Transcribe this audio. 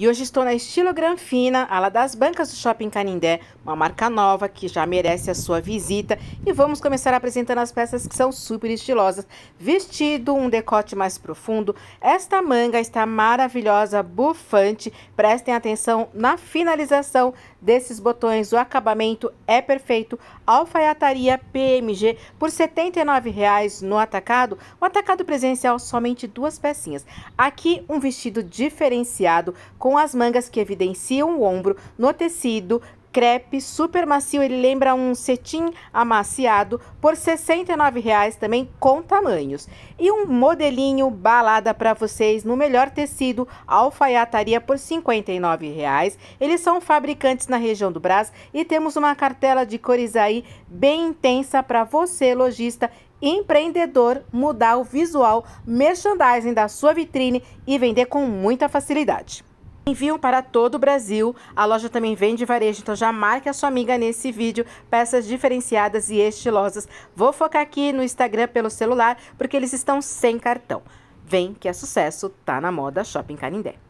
E hoje estou na Estilo Fina, ala das bancas do Shopping Canindé, uma marca nova que já merece a sua visita. E vamos começar apresentando as peças que são super estilosas. Vestido, um decote mais profundo. Esta manga está maravilhosa, bufante. Prestem atenção na finalização desses botões. O acabamento é perfeito. Alfaiataria PMG por R$ 79,00 no atacado. O atacado presencial somente duas pecinhas. Aqui um vestido diferenciado com com as mangas que evidenciam o ombro no tecido crepe super macio, ele lembra um cetim amaciado por R$ 69,00 também com tamanhos. E um modelinho balada para vocês no melhor tecido, alfaiataria por R$ 59,00. Eles são fabricantes na região do Brás e temos uma cartela de cores aí bem intensa para você, lojista empreendedor, mudar o visual, merchandising da sua vitrine e vender com muita facilidade. Enviam para todo o Brasil. A loja também vende varejo, então já marque a sua amiga nesse vídeo. Peças diferenciadas e estilosas. Vou focar aqui no Instagram pelo celular, porque eles estão sem cartão. Vem que é sucesso, tá na moda Shopping Canindé.